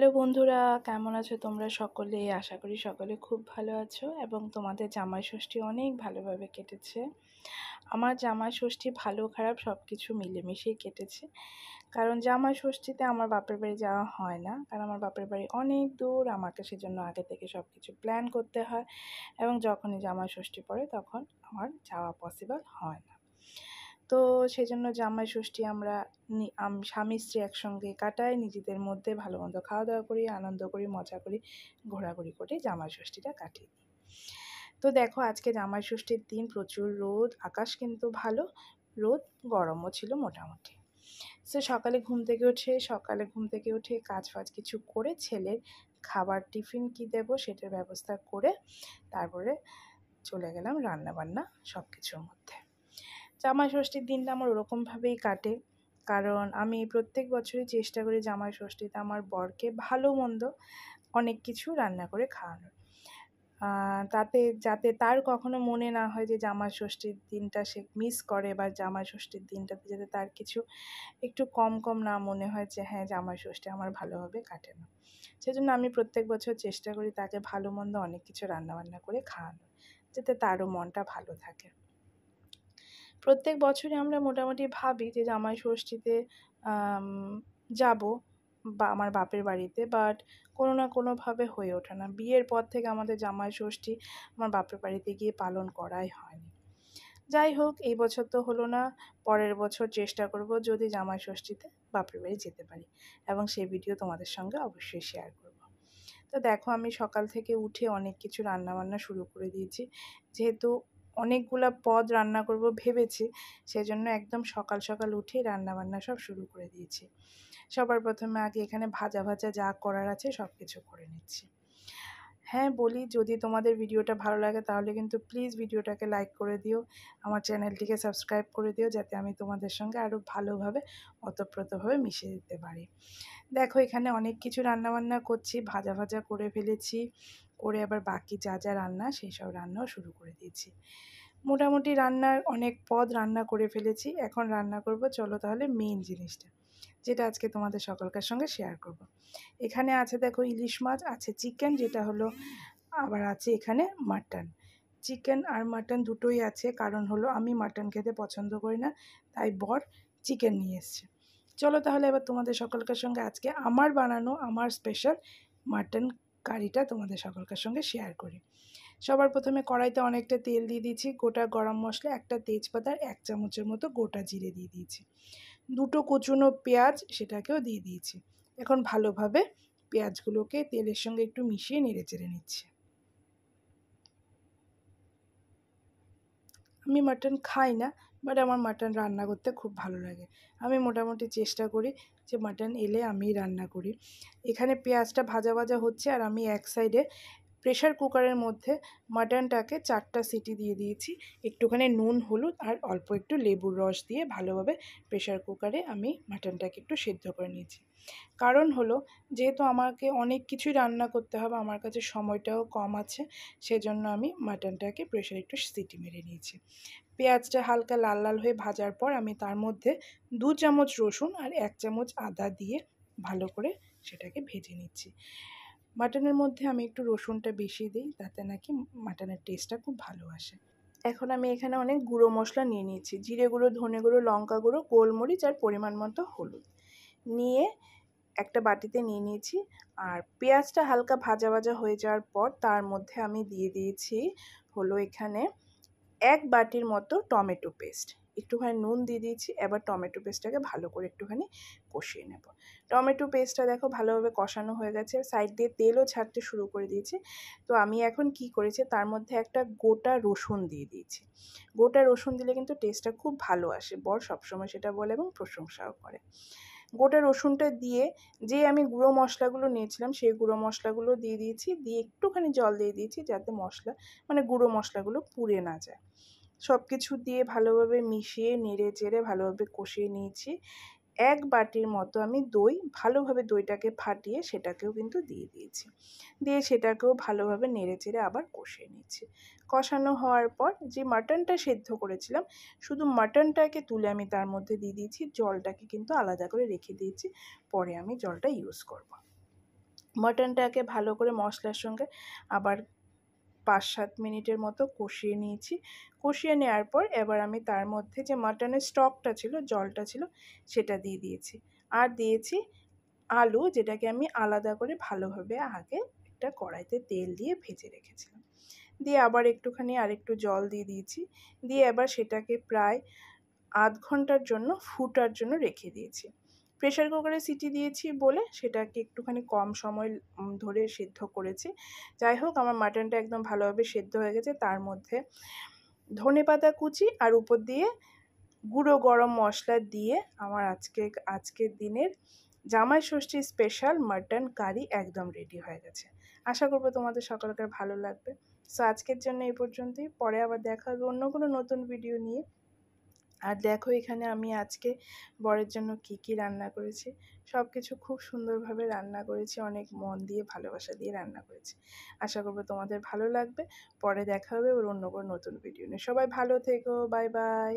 Hello বন্ধুরা কেমন আছো তোমরা সকলে আশা করি সকলে খুব ভালো আছো এবং তোমাদের জামাই ষষ্ঠী অনেক ভালোভাবে কেটেছে আমার জামাই ষষ্ঠী ভালো খারাপ সব কিছু মিলেমিশেই কেটেছে কারণ জামাই ষষ্ঠীতে আমার বাপের বাড়ি যাওয়া হয় না কারণ আমার বাপের বাড়ি অনেক দূর আমাকে সেজন্য আগে থেকে সব কিছু প্ল্যান করতে হয় এবং যখনই জামাই ষষ্ঠী পড়ে তখন আমার যাওয়া পসিবল হয় না তো সেই জন্য জামাই ষষ্ঠী আমরা স্বামী স্ত্রী একসঙ্গে কাটাই নিজেদের মধ্যে ভালো মন্দ খাওয়া দাওয়া করি আনন্দ করি মজা করি ঘোরাঘুরি করে জামাই ষষ্ঠীটা কাটিয়ে দিই তো দেখো আজকে জামাই ষষ্ঠীর দিন প্রচুর রোদ আকাশ কিন্তু ভালো রোদ গরমও ছিল মোটামুটি সে সকালে ঘুম থেকে উঠে সকালে ঘুম থেকে উঠে কাজ ফাজ কিছু করে ছেলের খাবার টিফিন কি দেব সেটার ব্যবস্থা করে তারপরে চলে গেলাম রান্না বান্না সব কিছুর মধ্যে জামাই ষষ্ঠীর দিনটা আমার ওরকমভাবেই কাটে কারণ আমি প্রত্যেক বছরই চেষ্টা করি জামাই ষষ্ঠীতে আমার বরকে ভালো মন্দ অনেক কিছু রান্না করে খাওয়ানোর তাতে যাতে তার কখনো মনে না হয় যে জামা ষষ্ঠীর দিনটা সে মিস করে বা জামা ষষ্ঠীর দিনটাতে যাতে তার কিছু একটু কম কম না মনে হয় যে হ্যাঁ জামা ষষ্ঠী আমার ভালোভাবে কাটে না সেজন্য আমি প্রত্যেক বছর চেষ্টা করি তাকে ভালো মন্দ অনেক কিছু রান্নাবান্না করে খাওয়ানো যাতে তারও মনটা ভালো থাকে প্রত্যেক বছরই আমরা মোটামুটি ভাবি যে জামাই ষষ্ঠীতে যাব বা আমার বাপের বাড়িতে বাট কোনো না কোনোভাবে হয়ে ওঠে না বিয়ের পর থেকে আমাদের জামাই ষষ্ঠী আমার বাপের বাড়িতে গিয়ে পালন করাই হয়নি যাই হোক এই বছর তো হলো না পরের বছর চেষ্টা করব যদি জামাই ষষ্ঠীতে বাপের বাড়ি যেতে পারি এবং সেই ভিডিও তোমাদের সঙ্গে অবশ্যই শেয়ার করব তো দেখো আমি সকাল থেকে উঠে অনেক কিছু রান্নাবান্না শুরু করে দিয়েছি যেহেতু অনেকগুলো পদ রান্না করব ভেবেছি সেজন্য একদম সকাল সকাল উঠে রান্না বান্না সব শুরু করে দিয়েছি সবার প্রথমে আগে এখানে ভাজা ভাজা যা করার আছে সব কিছু করে নিচ্ছি হ্যাঁ বলি যদি তোমাদের ভিডিওটা ভালো লাগে তাহলে কিন্তু প্লিজ ভিডিওটাকে লাইক করে দিও আমার চ্যানেলটিকে সাবস্ক্রাইব করে দিও যাতে আমি তোমাদের সঙ্গে আরও ভালোভাবে অতপ্রতভাবে মিশে যেতে পারি দেখো এখানে অনেক কিছু রান্নাবান্না করছি ভাজা ভাজা করে ফেলেছি করে আবার বাকি যা যা রান্না সেই সব রান্নাও শুরু করে দিয়েছি মোটামুটি রান্নার অনেক পদ রান্না করে ফেলেছি এখন রান্না করব চলো তাহলে মেন জিনিসটা যেটা আজকে তোমাদের সকলকার সঙ্গে শেয়ার করব। এখানে আছে দেখো ইলিশ মাছ আছে চিকেন যেটা হলো আবার আছে এখানে মাটন চিকেন আর মাটন দুটোই আছে কারণ হলো আমি মাটন খেতে পছন্দ করি না তাই বর চিকেন নিয়ে এসছে চলো তাহলে এবার তোমাদের সকলকার সঙ্গে আজকে আমার বানানো আমার স্পেশাল মাটন কারিটা তোমাদের সকলকার সঙ্গে শেয়ার করি সবার প্রথমে কড়াইতে অনেকটা তেল দিয়ে দিয়েছি গোটা গরম মশলা একটা তেজপাতার এক চামচের মতো গোটা জিরে দিয়ে দিয়েছি দুটো কুচুনো পেঁয়াজ সেটাকেও দিয়ে দিয়েছি এখন ভালোভাবে পেঁয়াজগুলোকে তেলের সঙ্গে একটু মিশিয়ে নেড়ে চেড়ে নিচ্ছি আমি মাটন খাই না বাট আমার মাটন রান্না করতে খুব ভালো লাগে আমি মোটামুটি চেষ্টা করি যে মাটন এলে আমি রান্না করি এখানে পেঁয়াজটা ভাজা ভাজা হচ্ছে আর আমি এক সাইডে প্রেশার কুকারের মধ্যে মাটনটাকে চারটা সিটি দিয়ে দিয়েছি একটুখানি নুন হলুদ আর অল্প একটু লেবুর রস দিয়ে ভালোভাবে প্রেশার কুকারে আমি মাটনটাকে একটু সেদ্ধ করে নিয়েছি কারণ হলো যেহেতু আমাকে অনেক কিছুই রান্না করতে হবে আমার কাছে সময়টাও কম আছে সেজন্য আমি মাটনটাকে প্রেশার একটু সিটি মেরে নিয়েছি পেঁয়াজটা হালকা লাল লাল হয়ে ভাজার পর আমি তার মধ্যে দু চামচ রসুন আর এক চামচ আদা দিয়ে ভালো করে সেটাকে ভেজে নিচ্ছি মাটনের মধ্যে আমি একটু রসুনটা বেশি দিই তাতে নাকি মাটনের টেস্টটা খুব ভালো আসে এখন আমি এখানে অনেক গুঁড়ো মশলা নিয়ে নিয়েছি জিরে গুঁড়ো ধনে গুঁড়ো লঙ্কা গুঁড়ো গোলমরিচ আর পরিমাণ মতো হলুদ নিয়ে একটা বাটিতে নিয়ে নিয়েছি আর পেঁয়াজটা হালকা ভাজা ভাজা হয়ে যাওয়ার পর তার মধ্যে আমি দিয়ে দিয়েছি হলো এখানে এক বাটির মতো টমেটো পেস্ট একটুখানি নুন দিয়ে দিয়েছি এবার টমেটো পেস্টটাকে ভালো করে একটুখানি কষিয়ে নেব টমেটো পেস্টটা দেখো ভালোভাবে কষানো হয়ে গেছে সাইড দিয়ে তেলও ছাড়তে শুরু করে দিয়েছে তো আমি এখন কি করেছি তার মধ্যে একটা গোটা রসুন দিয়ে দিয়েছি গোটা রসুন দিলে কিন্তু টেস্টটা খুব ভালো আসে বর সবসময় সেটা বলে এবং প্রশংসাও করে গোটা রসুনটা দিয়ে যে আমি গুঁড়ো মশলাগুলো নিয়েছিলাম সেই গুঁড়ো মশলাগুলো দিয়ে দিয়েছি দিয়ে একটুখানি জল দিয়ে দিয়েছি যাতে মশলা মানে গুঁড়ো মশলাগুলো পুড়ে না যায় সব কিছু দিয়ে ভালোভাবে মিশিয়ে নেড়ে চেড়ে ভালোভাবে কষিয়ে নিয়েছি এক বাটির মতো আমি দই ভালোভাবে দইটাকে ফাটিয়ে সেটাকেও কিন্তু দিয়ে দিয়েছি দিয়ে সেটাকেও ভালোভাবে নেড়ে চেড়ে আবার কষিয়ে নিয়েছি কষানো হওয়ার পর যে মাটনটা সেদ্ধ করেছিলাম শুধু মাটনটাকে তুলে আমি তার মধ্যে দিয়ে দিয়েছি জলটাকে কিন্তু আলাদা করে রেখে দিয়েছি পরে আমি জলটা ইউজ করব মাটনটাকে ভালো করে মশলার সঙ্গে আবার পাঁচ সাত মিনিটের মতো কষিয়ে নিয়েছি কষিয়ে নেওয়ার পর এবার আমি তার মধ্যে যে মাটনের স্টকটা ছিল জলটা ছিল সেটা দিয়ে দিয়েছি আর দিয়েছি আলু যেটাকে আমি আলাদা করে ভালোভাবে আগে একটা কড়াইতে তেল দিয়ে ভেজে রেখেছিলাম দিয়ে আবার একটুখানি আর একটু জল দিয়ে দিয়েছি দিয়ে এবার সেটাকে প্রায় আধ ঘন্টার জন্য ফুটার জন্য রেখে দিয়েছি প্রেশার কুকারে সিটি দিয়েছি বলে সেটাকে একটুখানি কম সময় ধরে সেদ্ধ করেছি যাই হোক আমার মাটনটা একদম ভালোভাবে সেদ্ধ হয়ে গেছে তার মধ্যে ধনে পাতা কুচি আর উপর দিয়ে গুঁড়ো গরম মশলা দিয়ে আমার আজকে আজকের দিনের জামাই ষষ্ঠী স্পেশাল মাটন কারি একদম রেডি হয়ে গেছে আশা করবো তোমাদের সকালকার ভালো লাগবে সো আজকের জন্য এই পর্যন্তই পরে আবার দেখা হবে অন্য কোনো নতুন ভিডিও নিয়ে আর দেখো এখানে আমি আজকে বরের জন্য কি কি রান্না করেছি সব কিছু খুব সুন্দরভাবে রান্না করেছি অনেক মন দিয়ে ভালোবাসা দিয়ে রান্না করেছি আশা করবো তোমাদের ভালো লাগবে পরে দেখা হবে ওর অন্য কোনো নতুন ভিডিও নিয়ে সবাই ভালো থেকো বাই বাই